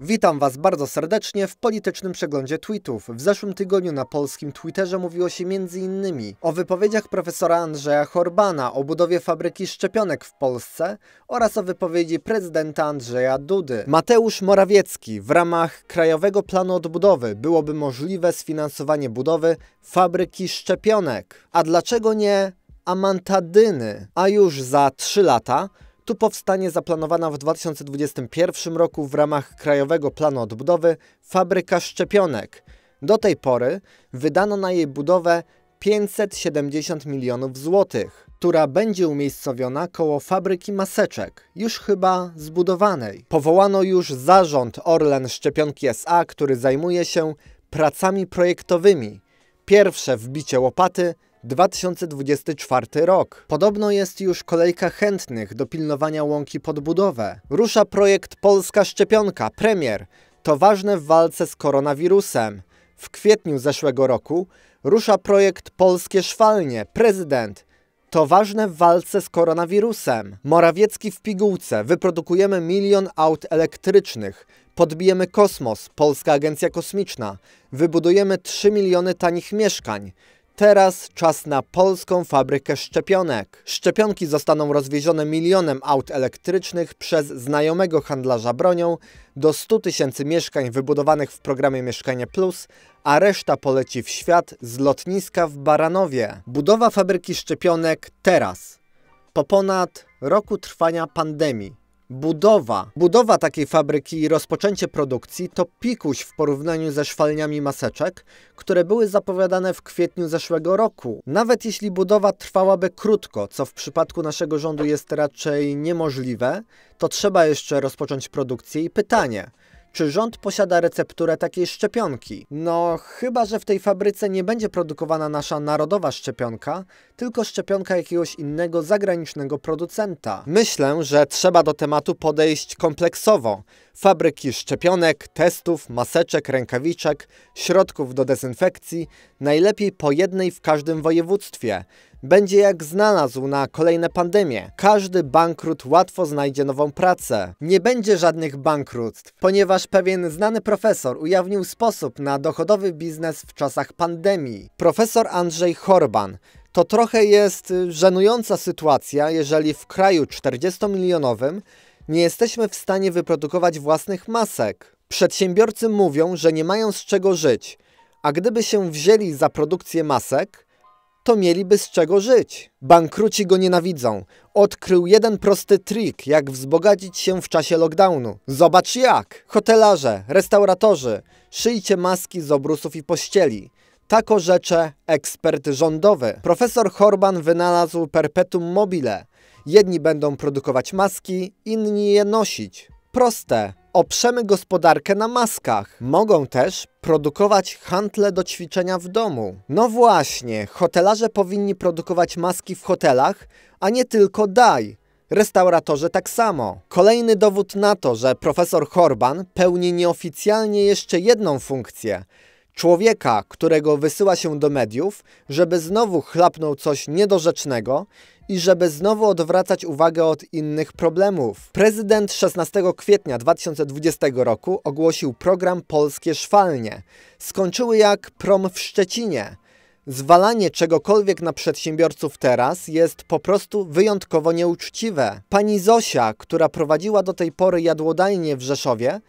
Witam Was bardzo serdecznie w politycznym przeglądzie tweetów. W zeszłym tygodniu na polskim Twitterze mówiło się m.in. o wypowiedziach profesora Andrzeja Horbana, o budowie fabryki szczepionek w Polsce oraz o wypowiedzi prezydenta Andrzeja Dudy. Mateusz Morawiecki w ramach Krajowego Planu Odbudowy byłoby możliwe sfinansowanie budowy fabryki szczepionek. A dlaczego nie amantadyny? A już za 3 lata tu powstanie zaplanowana w 2021 roku w ramach Krajowego Planu Odbudowy fabryka szczepionek. Do tej pory wydano na jej budowę 570 milionów złotych, która będzie umiejscowiona koło fabryki maseczek, już chyba zbudowanej. Powołano już zarząd Orlen Szczepionki SA, który zajmuje się pracami projektowymi. Pierwsze wbicie łopaty – 2024 rok. Podobno jest już kolejka chętnych do pilnowania łąki pod budowę. Rusza projekt Polska Szczepionka, premier. To ważne w walce z koronawirusem. W kwietniu zeszłego roku rusza projekt Polskie Szwalnie, prezydent. To ważne w walce z koronawirusem. Morawiecki w pigułce. Wyprodukujemy milion aut elektrycznych. Podbijemy kosmos, Polska Agencja Kosmiczna. Wybudujemy 3 miliony tanich mieszkań. Teraz czas na polską fabrykę szczepionek. Szczepionki zostaną rozwiezione milionem aut elektrycznych przez znajomego handlarza bronią do 100 tysięcy mieszkań wybudowanych w programie Mieszkanie Plus, a reszta poleci w świat z lotniska w Baranowie. Budowa fabryki szczepionek teraz, po ponad roku trwania pandemii. Budowa. Budowa takiej fabryki i rozpoczęcie produkcji to pikuś w porównaniu ze szwalniami maseczek, które były zapowiadane w kwietniu zeszłego roku. Nawet jeśli budowa trwałaby krótko, co w przypadku naszego rządu jest raczej niemożliwe, to trzeba jeszcze rozpocząć produkcję i pytanie – czy rząd posiada recepturę takiej szczepionki? No, chyba że w tej fabryce nie będzie produkowana nasza narodowa szczepionka, tylko szczepionka jakiegoś innego zagranicznego producenta. Myślę, że trzeba do tematu podejść kompleksowo fabryki szczepionek, testów, maseczek, rękawiczek, środków do dezynfekcji, najlepiej po jednej w każdym województwie. Będzie jak znalazł na kolejne pandemie. Każdy bankrut łatwo znajdzie nową pracę. Nie będzie żadnych bankructw, ponieważ pewien znany profesor ujawnił sposób na dochodowy biznes w czasach pandemii. Profesor Andrzej Horban, to trochę jest y, żenująca sytuacja, jeżeli w kraju 40-milionowym nie jesteśmy w stanie wyprodukować własnych masek. Przedsiębiorcy mówią, że nie mają z czego żyć, a gdyby się wzięli za produkcję masek, to mieliby z czego żyć. Bankruci go nienawidzą. Odkrył jeden prosty trik, jak wzbogacić się w czasie lockdownu. Zobacz jak! Hotelarze, restauratorzy, szyjcie maski z obrusów i pościeli. Tako rzecze ekspert rządowy. Profesor Horban wynalazł perpetuum mobile – Jedni będą produkować maski, inni je nosić. Proste. Oprzemy gospodarkę na maskach. Mogą też produkować hantle do ćwiczenia w domu. No właśnie, hotelarze powinni produkować maski w hotelach, a nie tylko daj. Restauratorzy tak samo. Kolejny dowód na to, że profesor Horban pełni nieoficjalnie jeszcze jedną funkcję – Człowieka, którego wysyła się do mediów, żeby znowu chlapnął coś niedorzecznego i żeby znowu odwracać uwagę od innych problemów. Prezydent 16 kwietnia 2020 roku ogłosił program Polskie Szwalnie. Skończyły jak prom w Szczecinie. Zwalanie czegokolwiek na przedsiębiorców teraz jest po prostu wyjątkowo nieuczciwe. Pani Zosia, która prowadziła do tej pory jadłodajnię w Rzeszowie,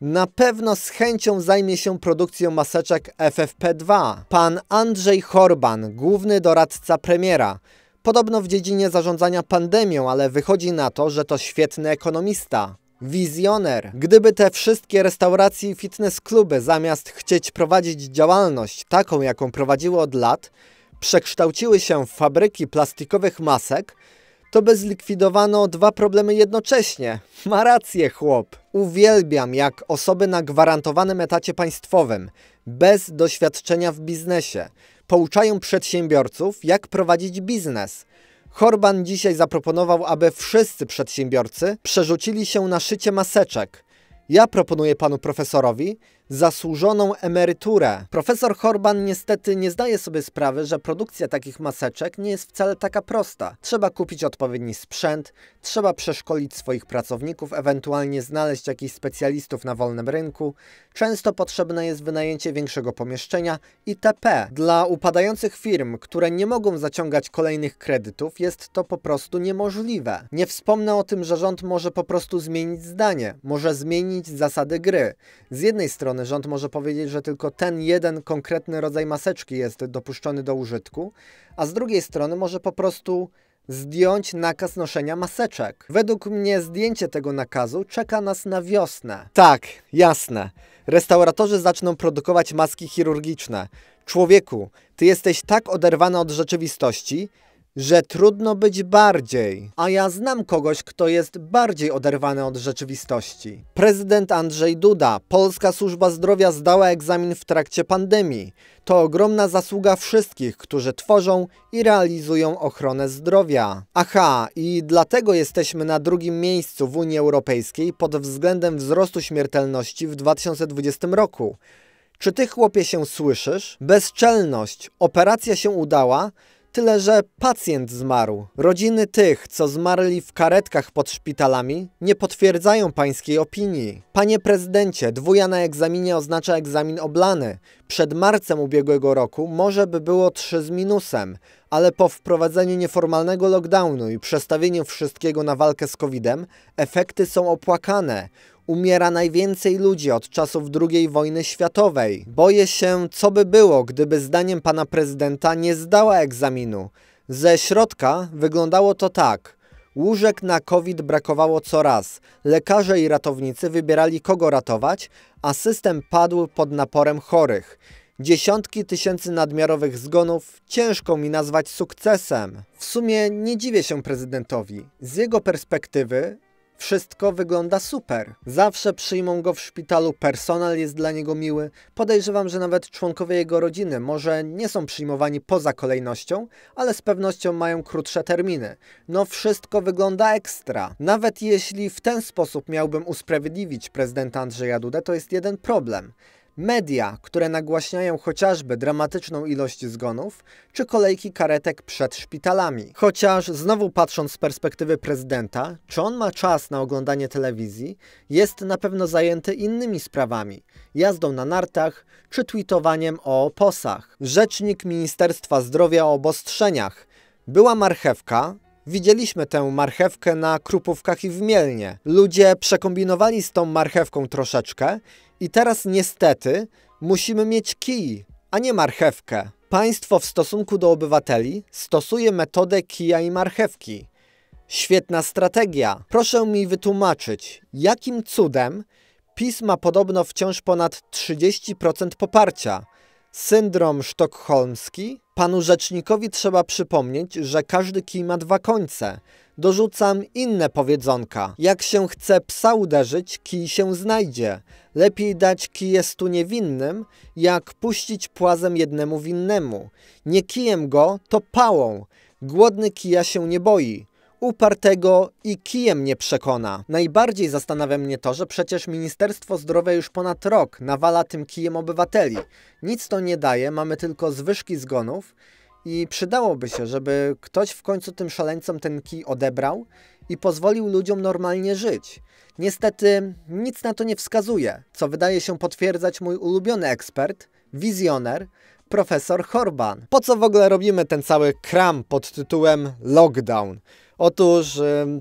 na pewno z chęcią zajmie się produkcją maseczek FFP2. Pan Andrzej Horban, główny doradca premiera. Podobno w dziedzinie zarządzania pandemią, ale wychodzi na to, że to świetny ekonomista. Wizjoner. Gdyby te wszystkie restauracje i fitness kluby zamiast chcieć prowadzić działalność taką, jaką prowadziły od lat, przekształciły się w fabryki plastikowych masek, to by zlikwidowano dwa problemy jednocześnie. Ma rację chłop. Uwielbiam jak osoby na gwarantowanym etacie państwowym, bez doświadczenia w biznesie, pouczają przedsiębiorców, jak prowadzić biznes. Horban dzisiaj zaproponował, aby wszyscy przedsiębiorcy przerzucili się na szycie maseczek. Ja proponuję panu profesorowi, zasłużoną emeryturę. Profesor Horban niestety nie zdaje sobie sprawy, że produkcja takich maseczek nie jest wcale taka prosta. Trzeba kupić odpowiedni sprzęt, trzeba przeszkolić swoich pracowników, ewentualnie znaleźć jakichś specjalistów na wolnym rynku. Często potrzebne jest wynajęcie większego pomieszczenia itp. Dla upadających firm, które nie mogą zaciągać kolejnych kredytów, jest to po prostu niemożliwe. Nie wspomnę o tym, że rząd może po prostu zmienić zdanie, może zmienić zasady gry. Z jednej strony rząd może powiedzieć, że tylko ten jeden konkretny rodzaj maseczki jest dopuszczony do użytku, a z drugiej strony może po prostu zdjąć nakaz noszenia maseczek. Według mnie zdjęcie tego nakazu czeka nas na wiosnę. Tak, jasne. Restauratorzy zaczną produkować maski chirurgiczne. Człowieku, ty jesteś tak oderwany od rzeczywistości, że trudno być bardziej, a ja znam kogoś, kto jest bardziej oderwany od rzeczywistości. Prezydent Andrzej Duda, Polska Służba Zdrowia zdała egzamin w trakcie pandemii. To ogromna zasługa wszystkich, którzy tworzą i realizują ochronę zdrowia. Aha, i dlatego jesteśmy na drugim miejscu w Unii Europejskiej pod względem wzrostu śmiertelności w 2020 roku. Czy ty chłopie się słyszysz? Bezczelność, operacja się udała, Tyle, że pacjent zmarł. Rodziny tych, co zmarli w karetkach pod szpitalami, nie potwierdzają pańskiej opinii. Panie prezydencie, dwuja na egzaminie oznacza egzamin oblany. Przed marcem ubiegłego roku może by było 3 z minusem, ale po wprowadzeniu nieformalnego lockdownu i przestawieniu wszystkiego na walkę z COVID-em, efekty są opłakane umiera najwięcej ludzi od czasów II wojny światowej. Boję się, co by było, gdyby zdaniem pana prezydenta nie zdała egzaminu. Ze środka wyglądało to tak. Łóżek na COVID brakowało coraz. Lekarze i ratownicy wybierali kogo ratować, a system padł pod naporem chorych. Dziesiątki tysięcy nadmiarowych zgonów ciężko mi nazwać sukcesem. W sumie nie dziwię się prezydentowi. Z jego perspektywy wszystko wygląda super. Zawsze przyjmą go w szpitalu, personel jest dla niego miły. Podejrzewam, że nawet członkowie jego rodziny może nie są przyjmowani poza kolejnością, ale z pewnością mają krótsze terminy. No wszystko wygląda ekstra. Nawet jeśli w ten sposób miałbym usprawiedliwić prezydenta Andrzeja Dudę, to jest jeden problem media, które nagłaśniają chociażby dramatyczną ilość zgonów, czy kolejki karetek przed szpitalami. Chociaż znowu patrząc z perspektywy prezydenta, czy on ma czas na oglądanie telewizji, jest na pewno zajęty innymi sprawami, jazdą na nartach czy tweetowaniem o posach. Rzecznik Ministerstwa Zdrowia o obostrzeniach. Była marchewka, Widzieliśmy tę marchewkę na Krupówkach i w Mielnie. Ludzie przekombinowali z tą marchewką troszeczkę i teraz niestety musimy mieć kij, a nie marchewkę. Państwo w stosunku do obywateli stosuje metodę kija i marchewki. Świetna strategia. Proszę mi wytłumaczyć, jakim cudem PiS ma podobno wciąż ponad 30% poparcia, Syndrom sztokholmski. Panu rzecznikowi trzeba przypomnieć, że każdy kij ma dwa końce. Dorzucam inne powiedzonka. Jak się chce psa uderzyć, kij się znajdzie. Lepiej dać kije stu niewinnym, jak puścić płazem jednemu winnemu. Nie kijem go, to pałą. Głodny kija się nie boi upartego i kijem nie przekona. Najbardziej zastanawia mnie to, że przecież Ministerstwo Zdrowia już ponad rok nawala tym kijem obywateli. Nic to nie daje, mamy tylko zwyżki zgonów i przydałoby się, żeby ktoś w końcu tym szaleńcom ten kij odebrał i pozwolił ludziom normalnie żyć. Niestety nic na to nie wskazuje, co wydaje się potwierdzać mój ulubiony ekspert, wizjoner, profesor Horban. Po co w ogóle robimy ten cały kram pod tytułem lockdown? Otóż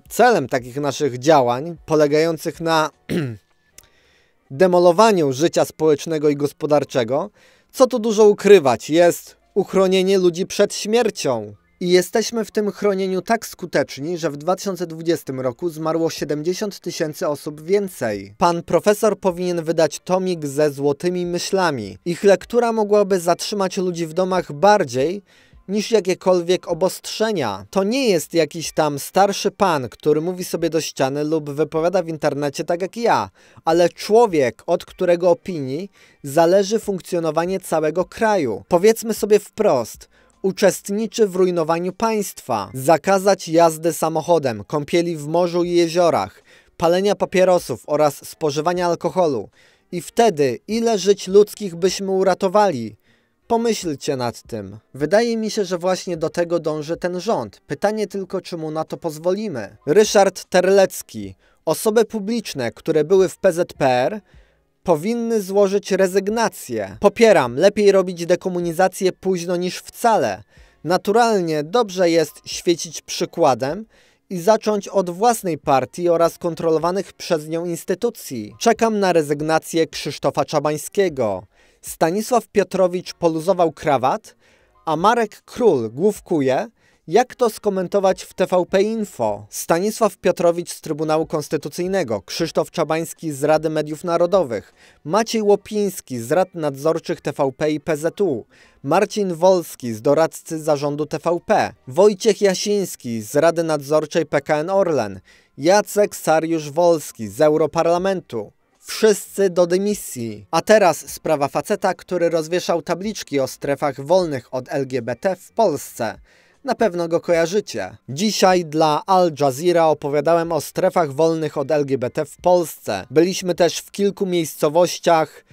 celem takich naszych działań, polegających na demolowaniu życia społecznego i gospodarczego, co tu dużo ukrywać, jest uchronienie ludzi przed śmiercią. I jesteśmy w tym chronieniu tak skuteczni, że w 2020 roku zmarło 70 tysięcy osób więcej. Pan profesor powinien wydać tomik ze złotymi myślami. Ich lektura mogłaby zatrzymać ludzi w domach bardziej niż jakiekolwiek obostrzenia. To nie jest jakiś tam starszy pan, który mówi sobie do ściany lub wypowiada w internecie tak jak ja, ale człowiek, od którego opinii zależy funkcjonowanie całego kraju. Powiedzmy sobie wprost, uczestniczy w rujnowaniu państwa. Zakazać jazdy samochodem, kąpieli w morzu i jeziorach, palenia papierosów oraz spożywania alkoholu. I wtedy ile żyć ludzkich byśmy uratowali? Pomyślcie nad tym. Wydaje mi się, że właśnie do tego dąży ten rząd. Pytanie tylko, czy mu na to pozwolimy. Ryszard Terlecki. Osoby publiczne, które były w PZPR, powinny złożyć rezygnację. Popieram, lepiej robić dekomunizację późno niż wcale. Naturalnie dobrze jest świecić przykładem i zacząć od własnej partii oraz kontrolowanych przez nią instytucji. Czekam na rezygnację Krzysztofa Czabańskiego. Stanisław Piotrowicz poluzował krawat, a Marek Król główkuje, jak to skomentować w TVP Info? Stanisław Piotrowicz z Trybunału Konstytucyjnego, Krzysztof Czabański z Rady Mediów Narodowych, Maciej Łopiński z Rad Nadzorczych TVP i PZU, Marcin Wolski z doradcy zarządu TVP, Wojciech Jasiński z Rady Nadzorczej PKN Orlen, Jacek Sariusz Wolski z Europarlamentu. Wszyscy do dymisji. A teraz sprawa faceta, który rozwieszał tabliczki o strefach wolnych od LGBT w Polsce. Na pewno go kojarzycie. Dzisiaj dla Al Jazeera opowiadałem o strefach wolnych od LGBT w Polsce. Byliśmy też w kilku miejscowościach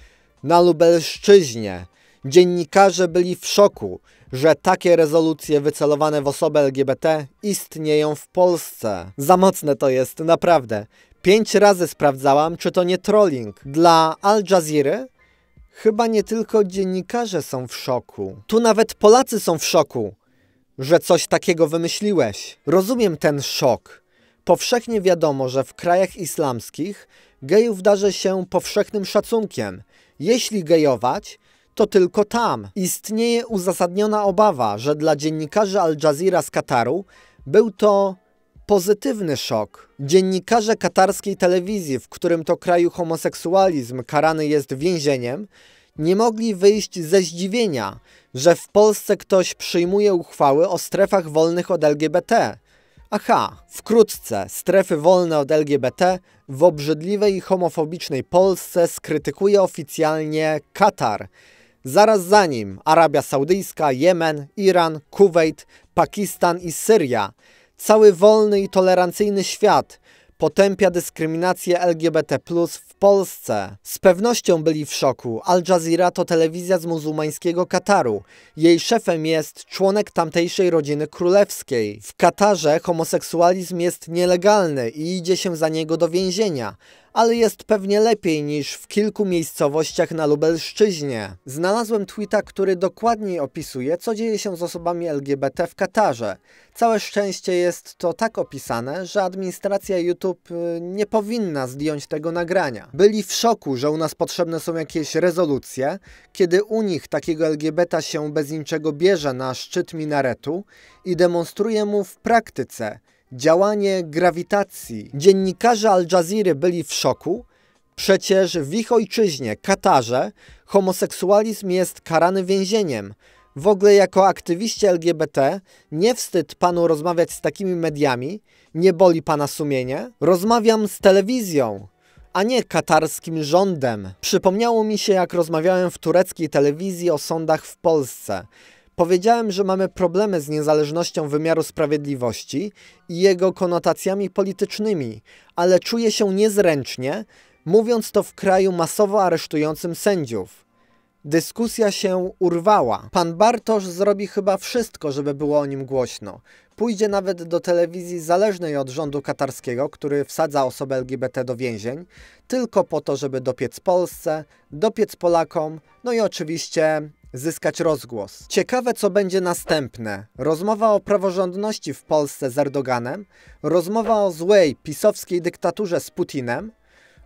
na Lubelszczyźnie. Dziennikarze byli w szoku, że takie rezolucje wycelowane w osoby LGBT istnieją w Polsce. Za mocne to jest, naprawdę. Pięć razy sprawdzałam, czy to nie trolling. Dla Al Jazeera chyba nie tylko dziennikarze są w szoku. Tu nawet Polacy są w szoku, że coś takiego wymyśliłeś. Rozumiem ten szok. Powszechnie wiadomo, że w krajach islamskich gejów darzy się powszechnym szacunkiem. Jeśli gejować, to tylko tam. Istnieje uzasadniona obawa, że dla dziennikarzy Al Jazeera z Kataru był to pozytywny szok. Dziennikarze katarskiej telewizji, w którym to kraju homoseksualizm karany jest więzieniem, nie mogli wyjść ze zdziwienia, że w Polsce ktoś przyjmuje uchwały o strefach wolnych od LGBT. Aha, wkrótce strefy wolne od LGBT w obrzydliwej i homofobicznej Polsce skrytykuje oficjalnie Katar. Zaraz za nim Arabia Saudyjska, Jemen, Iran, Kuwait, Pakistan i Syria – Cały wolny i tolerancyjny świat potępia dyskryminację LGBT w Polsce. Z pewnością byli w szoku. Al Jazeera to telewizja z muzułmańskiego Kataru. Jej szefem jest członek tamtejszej rodziny królewskiej. W Katarze homoseksualizm jest nielegalny i idzie się za niego do więzienia ale jest pewnie lepiej niż w kilku miejscowościach na Lubelszczyźnie. Znalazłem tweeta, który dokładniej opisuje, co dzieje się z osobami LGBT w Katarze. Całe szczęście jest to tak opisane, że administracja YouTube y, nie powinna zdjąć tego nagrania. Byli w szoku, że u nas potrzebne są jakieś rezolucje, kiedy u nich takiego LGBT się bez niczego bierze na szczyt minaretu i demonstruje mu w praktyce – działanie grawitacji. Dziennikarze Al Jazeera byli w szoku. Przecież w ich ojczyźnie, Katarze, homoseksualizm jest karany więzieniem. W ogóle jako aktywiści LGBT nie wstyd panu rozmawiać z takimi mediami, nie boli pana sumienie. Rozmawiam z telewizją, a nie katarskim rządem. Przypomniało mi się, jak rozmawiałem w tureckiej telewizji o sądach w Polsce. Powiedziałem, że mamy problemy z niezależnością wymiaru sprawiedliwości i jego konotacjami politycznymi, ale czuję się niezręcznie, mówiąc to w kraju masowo aresztującym sędziów. Dyskusja się urwała. Pan Bartosz zrobi chyba wszystko, żeby było o nim głośno. Pójdzie nawet do telewizji zależnej od rządu katarskiego, który wsadza osoby LGBT do więzień, tylko po to, żeby dopiec Polsce, dopiec Polakom, no i oczywiście zyskać rozgłos. Ciekawe, co będzie następne. Rozmowa o praworządności w Polsce z Erdoganem, rozmowa o złej pisowskiej dyktaturze z Putinem,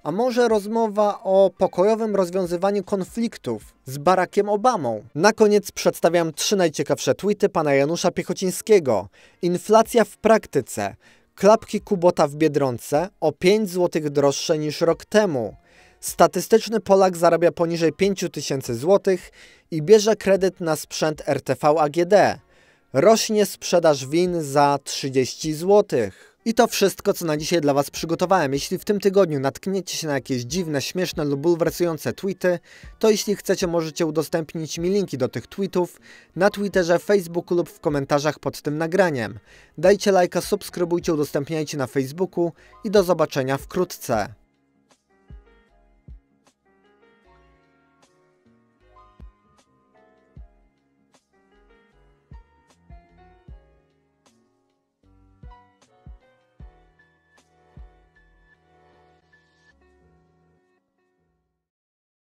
a może rozmowa o pokojowym rozwiązywaniu konfliktów z Barackiem Obamą? Na koniec przedstawiam trzy najciekawsze tweety pana Janusza Piechocińskiego. Inflacja w praktyce. Klapki Kubota w Biedronce o 5 zł droższe niż rok temu. Statystyczny Polak zarabia poniżej 5000 zł i bierze kredyt na sprzęt RTV AGD. Rośnie sprzedaż win za 30 zł. I to wszystko, co na dzisiaj dla Was przygotowałem. Jeśli w tym tygodniu natkniecie się na jakieś dziwne, śmieszne lub bulwersujące tweety, to jeśli chcecie, możecie udostępnić mi linki do tych tweetów na Twitterze, Facebooku lub w komentarzach pod tym nagraniem. Dajcie lajka, subskrybujcie, udostępniajcie na Facebooku i do zobaczenia wkrótce.